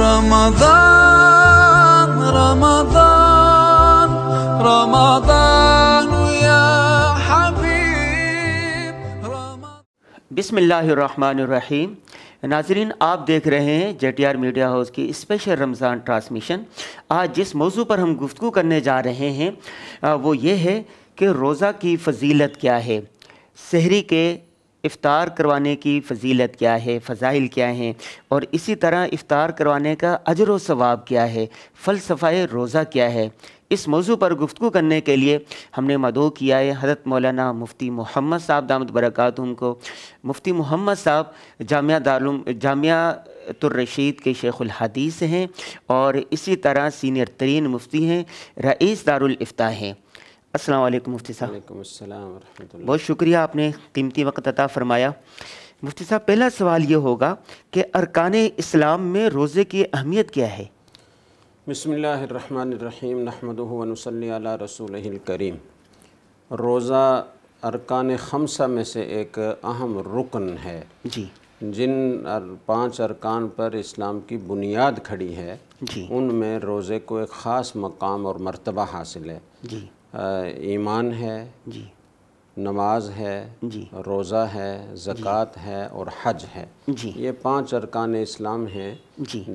رمضان رمضان رمضان یا حبیب بسم اللہ الرحمن الرحیم ناظرین آپ دیکھ رہے ہیں J T R media house کی اسپیشل رمضان ٹرانسمیشن آج جس موضوع پر ہم گفتگو کرنے جا رہے ہیں وہ یہ ہے کہ روزہ کی فضیلت کیا ہے سحری کے افطار کروانے کی فضیلت کیا ہے فضائل کیا ہیں اور اسی طرح افطار کروانے کا اجر و ثواب کیا ہے فلسفہ روزہ کیا ہے اس موضوع پر گفتگو کرنے کے لیے ہم نے مدعو کیا ہے حضرت مولانا مفتی محمد صاحب دامت برکات ہوں کو مفتی محمد صاحب جامعہ دارم جامعہ تر رشید کے شیخ الحدیث ہیں اور اسی طرح سینئر ترین مفتی ہیں رئیس دارالافتاح ہیں السلام علیکم مفتی صاحب علیکم السلام ورحمۃ اللہ بہت شکریہ آپ نے قیمتی وقت عطا فرمایا مفتی صاحب پہلا سوال یہ ہوگا کہ ارکان اسلام میں روزے کی اہمیت کیا ہے بسم اللہ الرحمن الرحیم نحمد رسول الکریم روزہ ارکان خمسہ میں سے ایک اہم رکن ہے جی جن پانچ ارکان پر اسلام کی بنیاد کھڑی ہے جی ان میں روزے کو ایک خاص مقام اور مرتبہ حاصل ہے جی ایمان ہے جی۔ نماز ہے جی۔ روزہ ہے زکوٰۃ جی۔ ہے اور حج ہے یہ پانچ ارکان اسلام ہیں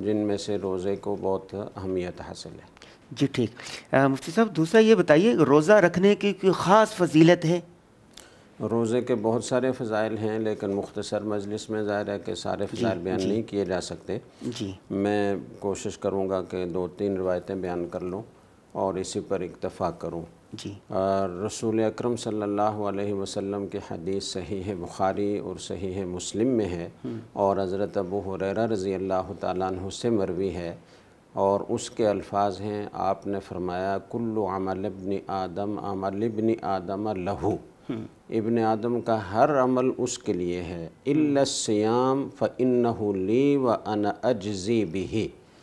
جن میں سے روزے کو بہت اہمیت حاصل ہے جی ٹھیک مفتی صاحب دوسرا یہ بتائیے روزہ رکھنے کی خاص فضیلت ہے روزے کے بہت سارے فضائل ہیں لیکن مختصر مجلس میں ظاہر ہے کہ سارے فضائل بیان نہیں کیے جا سکتے جی میں کوشش کروں گا کہ دو تین روایتیں بیان کر لوں اور اسی پر اکتفا کروں جی۔ رسول اکرم صلی اللہ علیہ وسلم کے حدیث صحیح بخاری اور صحیح مسلم میں ہے اور حضرت ابو حریرہ رضی اللہ تعالیٰ عنہ سے مروی ہے اور اس کے الفاظ ہیں آپ نے فرمایا کل عمل ابن آدم عمل ابن آدم لہو ابن آدم کا ہر عمل اس کے لیے ہے السّیام فن و انجی بھی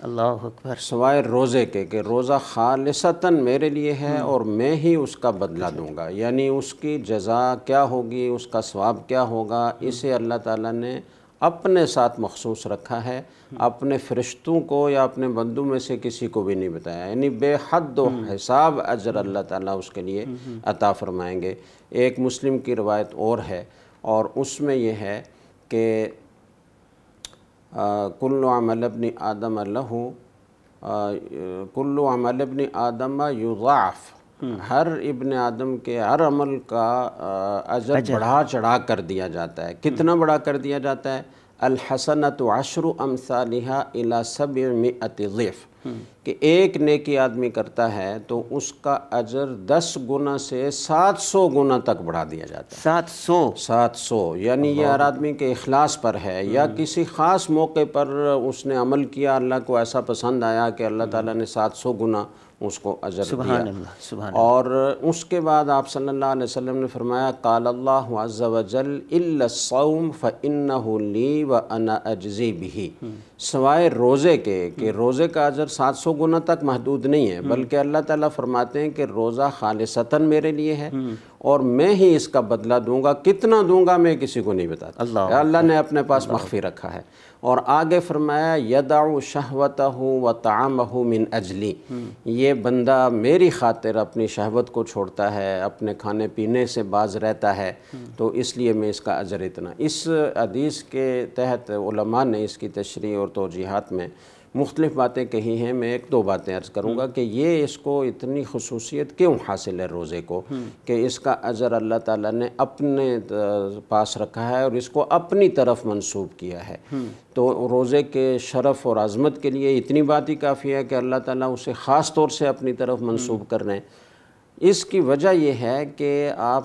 اللہ اکبر سوائے روزے کے کہ روزہ خالصتاً میرے لیے ہے اور میں ہی اس کا بدلہ دوں گا یعنی اس کی جزا کیا ہوگی اس کا ثواب کیا ہوگا اسے اللہ تعالیٰ نے اپنے ساتھ مخصوص رکھا ہے اپنے فرشتوں کو یا اپنے بندوں میں سے کسی کو بھی نہیں بتایا یعنی بے حد و حساب اجر اللہ تعالیٰ اس کے لیے عطا فرمائیں گے ایک مسلم کی روایت اور ہے اور اس میں یہ ہے کہ کل عمل ابن آدم لہو کل عمل ابن آدم یضعف ہر ابن آدم کے ہر عمل کا عجر بڑھا چڑھا کر دیا جاتا ہے کتنا بڑا کر دیا جاتا ہے الحسنت عشر الی سبع مئت ضعف کہ ایک نیکی آدمی کرتا ہے تو اس کا اجر دس گنا سے سات سو گنا تک بڑھا دیا جاتا ہے سات سو سات سو یعنی یہ ہر آدمی کے اخلاص پر ہے یا کسی خاص موقع پر اس نے عمل کیا اللہ کو ایسا پسند آیا کہ اللہ تعالیٰ نے سات سو گنا اس کو ازرا اور اس کے بعد آپ صلی اللہ علیہ وسلم نے فرمایا قال اللہ عز و جل لی اجزی بھی سوائے روزے کے کہ روزے کا اجر سات سو گناہ تک محدود نہیں ہے بلکہ اللہ تعالیٰ فرماتے ہیں کہ روزہ خالصتاً میرے لیے ہے اور میں ہی اس کا بدلہ دوں گا کتنا دوں گا میں کسی کو نہیں بتاتا اللہ, اللہ نے اپنے پاس مخفی رکھا ہے اور آگے فرمایا یدا شہوتہ و تعام من اجلی یہ بندہ میری خاطر اپنی شہوت کو چھوڑتا ہے اپنے کھانے پینے سے باز رہتا ہے تو اس لیے میں اس کا اجر اتنا اس حدیث کے تحت علماء نے اس کی تشریح اور توجیحات میں مختلف باتیں کہی ہیں میں ایک دو باتیں عرض کروں گا کہ یہ اس کو اتنی خصوصیت کیوں حاصل ہے روزے کو کہ اس کا عذر اللہ تعالیٰ نے اپنے پاس رکھا ہے اور اس کو اپنی طرف منسوب کیا ہے تو روزے کے شرف اور عظمت کے لیے اتنی بات ہی کافی ہے کہ اللہ تعالیٰ اسے خاص طور سے اپنی طرف منسوب کر رہے ہیں اس کی وجہ یہ ہے کہ آپ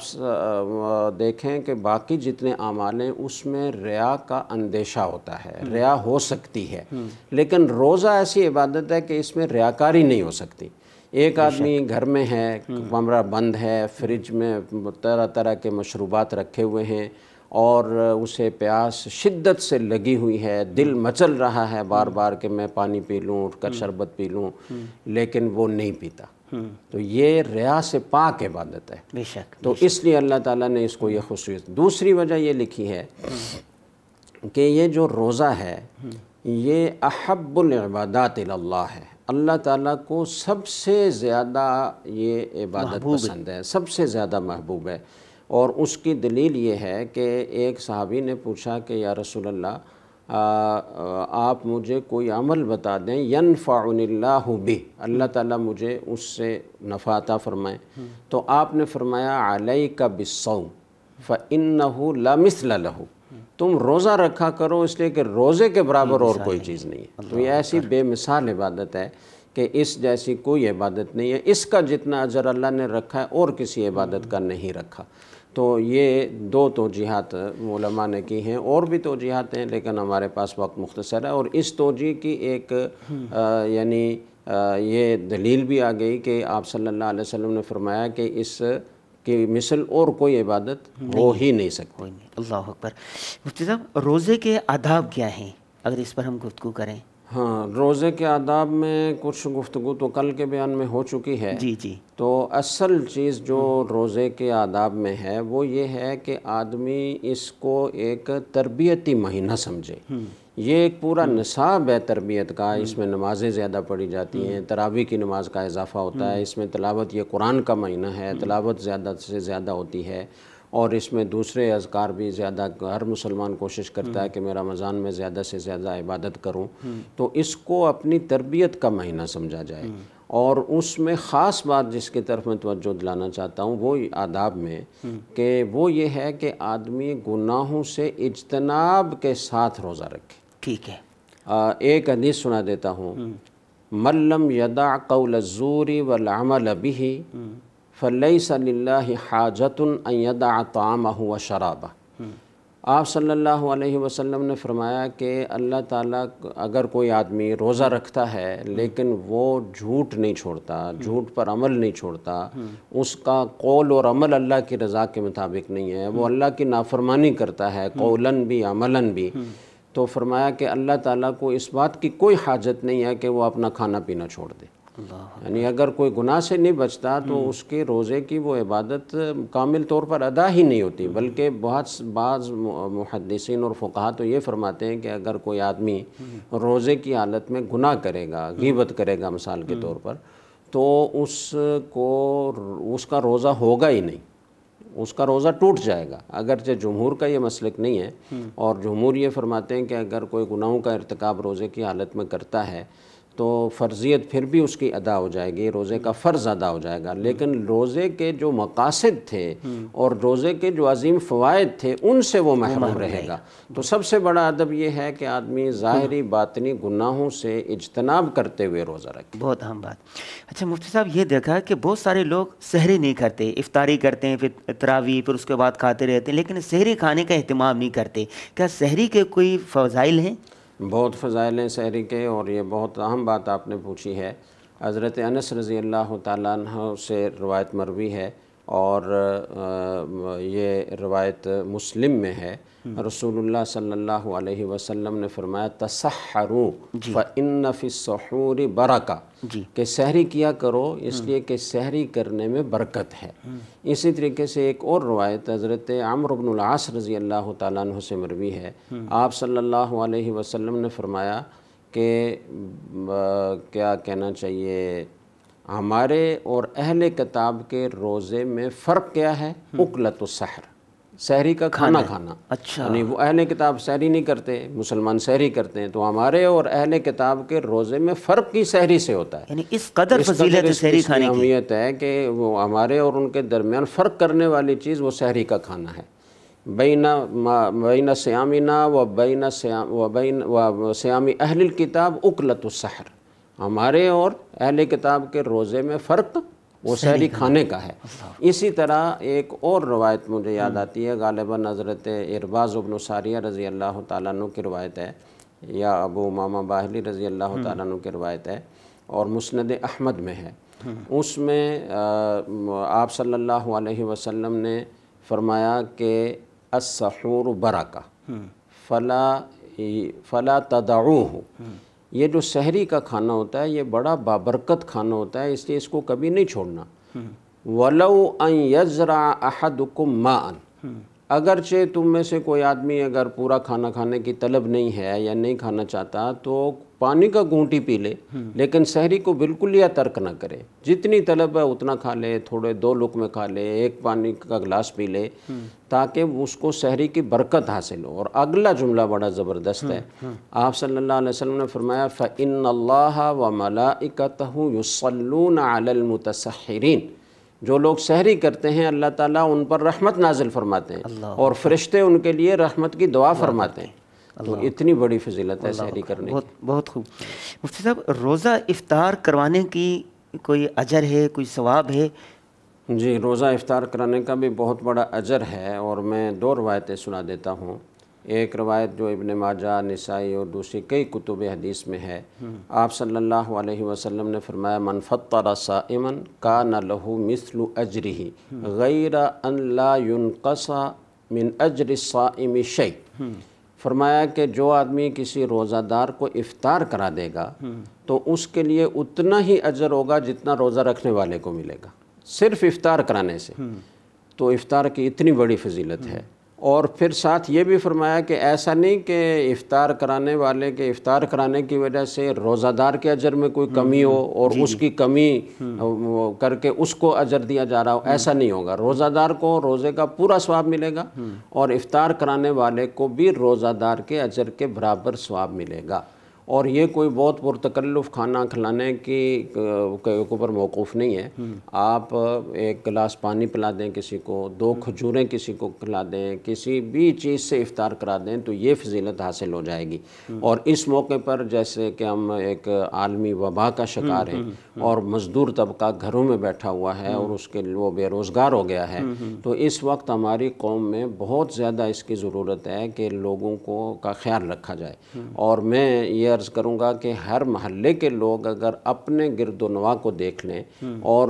دیکھیں کہ باقی جتنے اعمال ہیں اس میں ریا کا اندیشہ ہوتا ہے ریا ہو سکتی ہے لیکن روزہ ایسی عبادت ہے کہ اس میں ریاکاری نہیں ہو سکتی ایک آدمی گھر میں ہے کمرہ بند ہے فریج میں طرح طرح کے مشروبات رکھے ہوئے ہیں اور اسے پیاس شدت سے لگی ہوئی ہے دل مچل رہا ہے بار بار کہ میں پانی پی لوں اٹھ کر شربت پی لوں لیکن وہ نہیں پیتا تو یہ ریا سے پاک عبادت ہے بے شک تو اس لیے اللہ تعالیٰ نے اس کو یہ خصوصیت دوسری وجہ یہ لکھی ہے کہ یہ جو روزہ ہے یہ احب العبادات اللہ ہے اللہ تعالیٰ کو سب سے زیادہ یہ عبادت پسند ہے سب سے زیادہ محبوب ہے اور اس کی دلیل یہ ہے کہ ایک صحابی نے پوچھا کہ یا رسول اللہ آپ مجھے کوئی عمل بتا دیں ینفعن اللہ فعن اللہ تعالیٰ مجھے اس سے عطا فرمائے تو آپ نے فرمایا علیہ کا فَإِنَّهُ لَا مِثْلَ لَهُ تم روزہ رکھا کرو اس لیے کہ روزے کے برابر اور کوئی چیز نہیں ہے تو یہ ایسی بے مثال عبادت ہے کہ اس جیسی کوئی عبادت نہیں ہے اس کا جتنا عجر اللہ نے رکھا ہے اور کسی عبادت کا نہیں رکھا تو یہ دو توجیحات علماء نے کی ہیں اور بھی توجیہات ہیں لیکن ہمارے پاس وقت مختصر ہے اور اس توجیہ کی ایک یعنی یہ دلیل بھی آ گئی کہ آپ صلی اللہ علیہ وسلم نے فرمایا کہ اس کی مثل اور کوئی عبادت ہو ہی نہیں سکتی اللہ اکبر مفتی صاحب روزے کے آداب کیا ہیں اگر اس پر ہم گفتگو کریں ہاں روزے کے آداب میں کچھ گفتگو تو کل کے بیان میں ہو چکی ہے جی جی تو اصل چیز جو روزے کے آداب میں ہے وہ یہ ہے کہ آدمی اس کو ایک تربیتی مہینہ سمجھے یہ ایک پورا نصاب ہے تربیت کا اس میں نمازیں زیادہ پڑھی جاتی ہیں تراوی کی نماز کا اضافہ ہوتا ہے اس میں تلاوت یہ قرآن کا مہینہ ہے تلاوت زیادہ سے زیادہ ہوتی ہے اور اس میں دوسرے اذکار بھی زیادہ ہر مسلمان کوشش کرتا ہے کہ میں رمضان میں زیادہ سے زیادہ عبادت کروں تو اس کو اپنی تربیت کا مہینہ سمجھا جائے اور اس میں خاص بات جس کی طرف میں توجہ دلانا چاہتا ہوں وہ آداب میں کہ وہ یہ ہے کہ آدمی گناہوں سے اجتناب کے ساتھ روزہ رکھے ٹھیک ہے ایک حدیث سنا دیتا ہوں ملم یادا قول و والعمل لبی فلئی صلی اللہ حاجت الدا الداطام ہوا شرابہ آپ صلی اللہ علیہ وسلم نے فرمایا کہ اللہ تعالیٰ اگر کوئی آدمی روزہ رکھتا ہے لیکن وہ جھوٹ نہیں چھوڑتا جھوٹ پر عمل نہیں چھوڑتا اس کا قول اور عمل اللہ کی رضا کے مطابق نہیں ہے وہ اللہ کی نافرمانی کرتا ہے قولن بھی عملاً بھی تو فرمایا کہ اللہ تعالیٰ کو اس بات کی کوئی حاجت نہیں ہے کہ وہ اپنا کھانا پینا چھوڑ دے یعنی اگر کوئی گناہ سے نہیں بچتا تو اس کے روزے کی وہ عبادت کامل طور پر ادا ہی نہیں ہوتی بلکہ بہت بعض محدثین اور فقہ تو یہ فرماتے ہیں کہ اگر کوئی آدمی روزے کی حالت میں گناہ کرے گا غیبت کرے گا مثال کے طور پر تو اس کو اس کا روزہ ہوگا ہی نہیں اس کا روزہ ٹوٹ جائے گا اگرچہ جمہور کا یہ مسلک نہیں ہے اور جمہور یہ فرماتے ہیں کہ اگر کوئی گناہوں کا ارتکاب روزے کی حالت میں کرتا ہے تو فرضیت پھر بھی اس کی ادا ہو جائے گی روزے کا فرض ادا ہو جائے گا لیکن روزے کے جو مقاصد تھے اور روزے کے جو عظیم فوائد تھے ان سے وہ محروم رہے گا تو سب سے بڑا ادب یہ ہے کہ آدمی ظاہری باطنی گناہوں سے اجتناب کرتے ہوئے روزہ رکھے بہت اہم بات اچھا مفتی صاحب یہ دیکھا کہ بہت سارے لوگ سحری نہیں کرتے افطاری کرتے ہیں پھر تراوی پھر اس کے بعد کھاتے رہتے ہیں لیکن سحری کھانے کا اہتمام نہیں کرتے کیا سحری کے کوئی فضائل ہیں بہت فضائل ہیں شہری کے اور یہ بہت اہم بات آپ نے پوچھی ہے حضرت انس رضی اللہ تعالیٰ عنہ سے روایت مروی ہے اور یہ روایت مسلم میں ہے رسول اللہ صلی اللہ علیہ وسلم نے فرمایا تسحرو جی۔ فإن فی السحور کا جی۔ کہ سحری کیا کرو اس لیے کہ سحری کرنے میں برکت ہے اسی طریقے سے ایک اور روایت حضرت عمر بن العاص رضی اللہ تعالیٰ عنہ سے مروی ہے آپ صلی اللہ علیہ وسلم نے فرمایا کہ کیا کہنا چاہیے ہمارے اور اہل کتاب کے روزے میں فرق کیا ہے اکلت السحر سحری کا کھانا کھانا اچھا یعنی وہ اہل کتاب سحری نہیں کرتے مسلمان سحری کرتے ہیں تو ہمارے اور اہل کتاب کے روزے میں فرق کی سحری سے ہوتا ہے یعنی اس قدر فضیلت کھانے کی اہمیت ہے کہ وہ ہمارے اور ان کے درمیان فرق کرنے والی چیز وہ سحری کا کھانا ہے بین بین سیامینہ و بین سیام و بین و سیامی اہل کتاب اکلت السحر ہمارے اور اہل کتاب کے روزے میں فرق وہ سحری کھانے کا ہے اسی طرح ایک اور روایت مجھے یاد آتی ہے غالباً حضرت ارباز ساریہ رضی اللہ تعالیٰ عنہ کی روایت ہے یا ابو اماما باہلی رضی اللہ تعالیٰ عنہ کی روایت ہے اور مسند احمد میں ہے اس میں آپ صلی اللہ علیہ وسلم نے فرمایا کہ السحور برا کا فلا فلا تدعوہ یہ جو سہری کا کھانا ہوتا ہے یہ بڑا بابرکت کھانا ہوتا ہے اس لیے اس کو کبھی نہیں چھوڑنا ولو ان این احدکم ماء اگرچہ تم میں سے کوئی آدمی اگر پورا کھانا کھانے کی طلب نہیں ہے یا نہیں کھانا چاہتا تو پانی کا گونٹی پی لے لیکن شہری کو بالکل یا ترک نہ کرے جتنی طلب ہے اتنا کھا لے تھوڑے دو لک میں کھا لے ایک پانی کا گلاس پی لے تاکہ اس کو شہری کی برکت حاصل ہو اور اگلا جملہ بڑا زبردست ہے آپ صلی اللہ علیہ وسلم نے فرمایا اللَّهَ اللہ و عَلَى الْمُتَسَحِّرِينَ جو لوگ سحری کرتے ہیں اللہ تعالیٰ ان پر رحمت نازل فرماتے ہیں اور فرشتے ان کے لیے رحمت کی دعا فرماتے ہیں تو اتنی بڑی فضیلت ہے سہری کرنے بہت خوب مفتی صاحب روزہ افطار کروانے کی کوئی اجر ہے کوئی ثواب ہے جی روزہ افطار کرانے کا بھی بہت بڑا اجر ہے اور میں دو روایتیں سنا دیتا ہوں ایک روایت جو ابن ماجہ نسائی اور دوسری کئی کتب حدیث میں ہے آپ صلی اللہ علیہ وسلم نے فرمایا من فطر کا نہ لہو اجری غیر ان لا من اجر شعیق فرمایا کہ جو آدمی کسی روزہ دار کو افطار کرا دے گا تو اس کے لیے اتنا ہی اجر ہوگا جتنا روزہ رکھنے والے کو ملے گا صرف افطار کرانے سے تو افطار کی اتنی بڑی فضیلت ہے اور پھر ساتھ یہ بھی فرمایا کہ ایسا نہیں کہ افطار کرانے والے کے افطار کرانے کی وجہ سے روزہ دار کے اجر میں کوئی کمی ہو اور جی، اس جی۔ کی کمی کر کے اس کو اجر دیا جا رہا ہو ایسا نہیں ہوگا روزہ دار کو روزے کا پورا ثواب ملے گا اور افطار کرانے والے کو بھی روزہ دار کے اجر کے برابر ثواب ملے گا اور یہ کوئی بہت پرتکلف کھانا کھلانے کی اوپر موقف نہیں ہے آپ ایک گلاس پانی پلا دیں کسی کو دو کھجوریں کسی کو کھلا دیں کسی بھی چیز سے افطار کرا دیں تو یہ فضیلت حاصل ہو جائے گی اور اس موقع پر جیسے کہ ہم ایک عالمی وبا کا شکار ہیں اور مزدور طبقہ گھروں میں بیٹھا ہوا ہے اور اس کے وہ بے روزگار ہو گیا ہے تو اس وقت ہماری قوم میں بہت زیادہ اس کی ضرورت ہے کہ لوگوں کو کا خیال رکھا جائے اور میں یہ عرض کروں گا کہ ہر محلے کے لوگ اگر اپنے گرد و نوا کو دیکھ لیں اور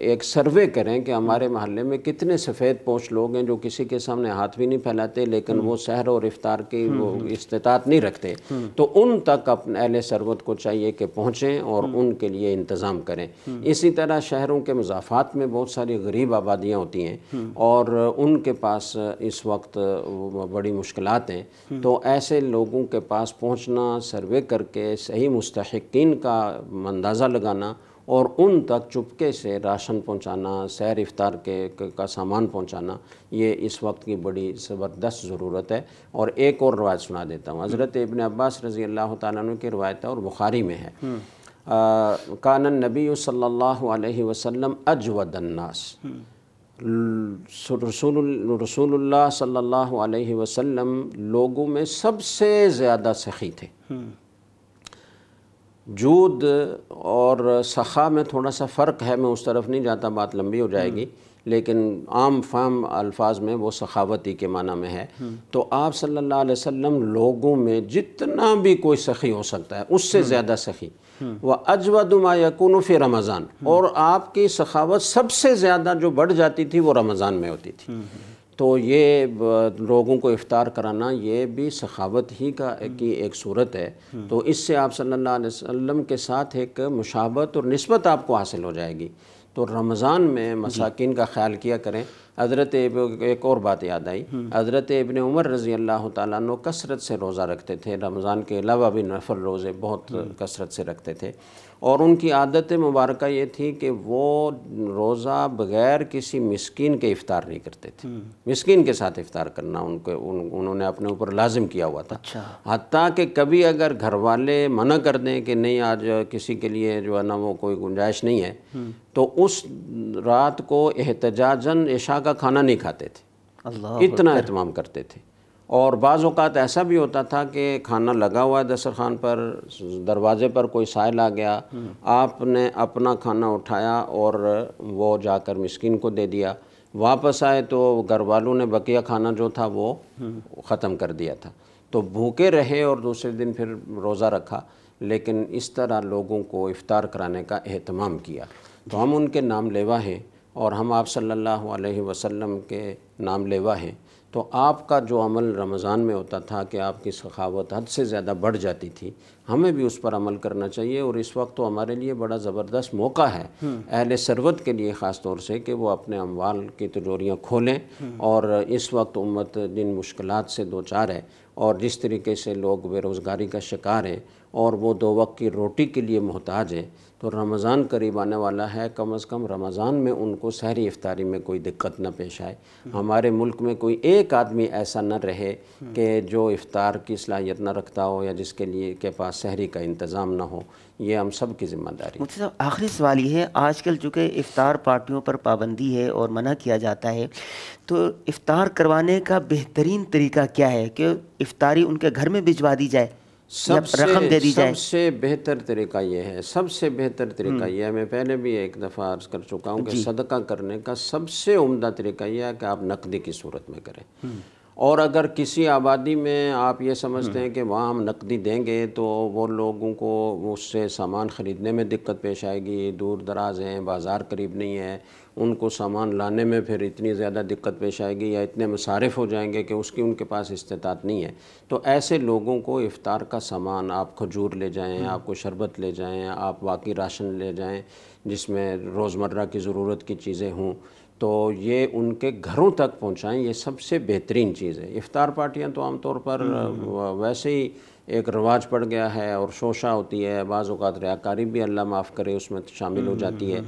ایک سروے کریں کہ ہمارے محلے میں کتنے سفید پوش لوگ ہیں جو کسی کے سامنے ہاتھ بھی نہیں پھیلاتے لیکن وہ سہر اور افطار کی وہ استطاعت نہیں رکھتے تو ان تک اپنے اہل سروت کو چاہیے کہ پہنچیں اور ان کے لیے انتظام کریں اسی طرح شہروں کے مضافات میں بہت ساری غریب آبادیاں ہوتی ہیں اور ان کے پاس اس وقت بڑی مشکلات ہیں تو ایسے لوگوں کے پاس پہنچنا سروے کر کے صحیح مستحقین کا اندازہ لگانا اور ان تک چپکے سے راشن پہنچانا سیر افطار کے کا سامان پہنچانا یہ اس وقت کی بڑی زبردست ضرورت ہے اور ایک اور روایت سنا دیتا ہوں حضرت ابن عباس رضی اللہ تعالیٰ عنہ کی روایت ہے اور بخاری میں ہے کانن نبی صلی اللہ علیہ وسلم اجود الناس رسول رسول اللہ صلی اللہ علیہ وسلم لوگوں میں سب سے زیادہ سخی تھے جود اور سخا میں تھوڑا سا فرق ہے میں اس طرف نہیں جاتا بات لمبی ہو جائے گی لیکن عام فام الفاظ میں وہ سخاوتی کے معنی میں ہے تو آپ صلی اللہ علیہ وسلم لوگوں میں جتنا بھی کوئی سخی ہو سکتا ہے اس سے زیادہ سخی وہ اجوادما یقن یقون فی رمضان اور آپ کی سخاوت سب سے زیادہ جو بڑھ جاتی تھی وہ رمضان میں ہوتی تھی تو یہ لوگوں کو افطار کرانا یہ بھی سخاوت ہی کا کی ایک صورت ہے تو اس سے آپ صلی اللہ علیہ وسلم کے ساتھ ایک مشابت اور نسبت آپ کو حاصل ہو جائے گی تو رمضان میں مساکین کا خیال کیا کریں حضرت ایک اور بات یاد آئی حضرت ابن عمر رضی اللہ تعالیٰ عنہ کثرت سے روزہ رکھتے تھے رمضان کے علاوہ بھی نفر روزے بہت کثرت سے رکھتے تھے اور ان کی عادت مبارکہ یہ تھی کہ وہ روزہ بغیر کسی مسکین کے افطار نہیں کرتے تھے مسکین کے ساتھ افطار کرنا ان کو انہوں نے اپنے اوپر لازم کیا ہوا تھا اچھا۔ حتیٰ کہ کبھی اگر گھر والے منع کر دیں کہ نہیں آج کسی کے لیے جو ہے نا وہ کوئی گنجائش نہیں ہے تو اس رات کو احتجاجاً عشاء کا کھانا نہیں کھاتے تھے اتنا اہتمام کرتے تھے اور بعض اوقات ایسا بھی ہوتا تھا کہ کھانا لگا ہوا ہے دسترخوان پر دروازے پر کوئی سائل آ گیا آپ نے اپنا کھانا اٹھایا اور وہ جا کر مسکین کو دے دیا واپس آئے تو گھر والوں نے بقیہ کھانا جو تھا وہ ختم کر دیا تھا تو بھوکے رہے اور دوسرے دن پھر روزہ رکھا لیکن اس طرح لوگوں کو افطار کرانے کا اہتمام کیا تو ہم ان کے نام لیوا ہیں اور ہم آپ صلی اللہ علیہ وسلم کے نام لیوا ہیں تو آپ کا جو عمل رمضان میں ہوتا تھا کہ آپ کی سخاوت حد سے زیادہ بڑھ جاتی تھی ہمیں بھی اس پر عمل کرنا چاہیے اور اس وقت تو ہمارے لیے بڑا زبردست موقع ہے اہل سروت کے لیے خاص طور سے کہ وہ اپنے اموال کی تجوریاں کھولیں اور اس وقت امت جن مشکلات سے دوچار ہے اور جس طریقے سے لوگ بے روزگاری کا شکار ہیں اور وہ دو وقت کی روٹی کے لیے محتاج ہیں تو رمضان قریب آنے والا ہے کم از کم رمضان میں ان کو سہری افطاری میں کوئی دقت نہ پیش آئے ہمارے ملک میں کوئی ایک آدمی ایسا نہ رہے کہ جو افطار کی صلاحیت نہ رکھتا ہو یا جس کے لیے کے پاس سہری کا انتظام نہ ہو یہ ہم سب کی ذمہ داری صاحب آخری سوال یہ ہے آج کل چونکہ افطار پارٹیوں پر پابندی ہے اور منع کیا جاتا ہے تو افطار کروانے کا بہترین طریقہ کیا ہے کہ افطاری ان کے گھر میں بھجوا دی جائے سب سے سب سے بہتر طریقہ یہ ہے سب سے بہتر طریقہ یہ ہے میں پہلے بھی ایک دفعہ عرض کر چکا ہوں کہ جی۔ صدقہ کرنے کا سب سے عمدہ طریقہ یہ ہے کہ آپ نقدی کی صورت میں کریں اور اگر کسی آبادی میں آپ یہ سمجھتے ہیں کہ وہاں ہم نقدی دیں گے تو وہ لوگوں کو اس سے سامان خریدنے میں دقت پیش آئے گی دور دراز ہیں بازار قریب نہیں ہے ان کو سامان لانے میں پھر اتنی زیادہ دقت پیش آئے گی یا اتنے مصارف ہو جائیں گے کہ اس کی ان کے پاس استطاعت نہیں ہے تو ایسے لوگوں کو افطار کا سامان آپ کھجور لے جائیں آپ کو شربت لے جائیں آپ واقعی راشن لے جائیں جس میں روزمرہ کی ضرورت کی چیزیں ہوں تو یہ ان کے گھروں تک پہنچائیں یہ سب سے بہترین چیز ہے افطار پارٹیاں تو عام طور پر ویسے ہی ایک رواج پڑ گیا ہے اور شوشہ ہوتی ہے بعض اوقات ریاکاری بھی اللہ معاف کرے اس میں شامل ہو جاتی ہے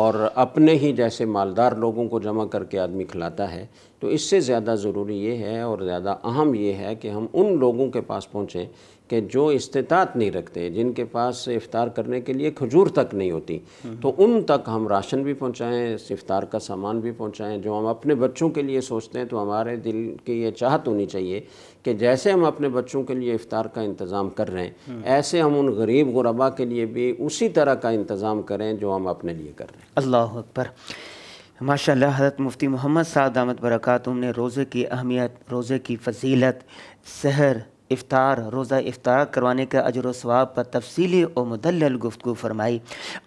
اور اپنے ہی جیسے مالدار لوگوں کو جمع کر کے آدمی کھلاتا ہے تو اس سے زیادہ ضروری یہ ہے اور زیادہ اہم یہ ہے کہ ہم ان لوگوں کے پاس پہنچیں کہ جو استطاعت نہیں رکھتے جن کے پاس افطار کرنے کے لیے کھجور تک نہیں ہوتی تو ان تک ہم راشن بھی پہنچائیں افطار کا سامان بھی پہنچائیں جو ہم اپنے بچوں کے لیے سوچتے ہیں تو ہمارے دل کی یہ چاہت ہونی چاہیے کہ جیسے ہم اپنے بچوں کے لیے افطار کا انتظام کر رہے ہیں ایسے ہم ان غریب غربا کے لیے بھی اسی طرح کا انتظام کریں جو ہم اپنے لیے کر رہے ہیں اللہ اکبر ماشاء اللہ حضرت مفتی محمد سعد احمد برکاتم نے روزے کی اہمیت روزے کی فضیلت سحر افطار روزہ افطار کروانے کا اجر و ثواب پر تفصیلی و مدلل گفتگو فرمائی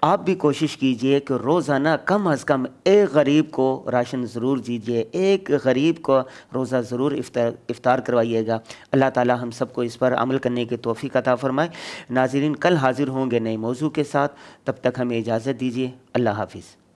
آپ بھی کوشش کیجئے کہ روزانہ کم از کم ایک غریب کو راشن ضرور دیجئے ایک غریب کو روزہ ضرور افطار کروائیے گا اللہ تعالی ہم سب کو اس پر عمل کرنے کی توفیق عطا فرمائے ناظرین کل حاضر ہوں گے نئے موضوع کے ساتھ تب تک ہمیں اجازت دیجیے اللہ حافظ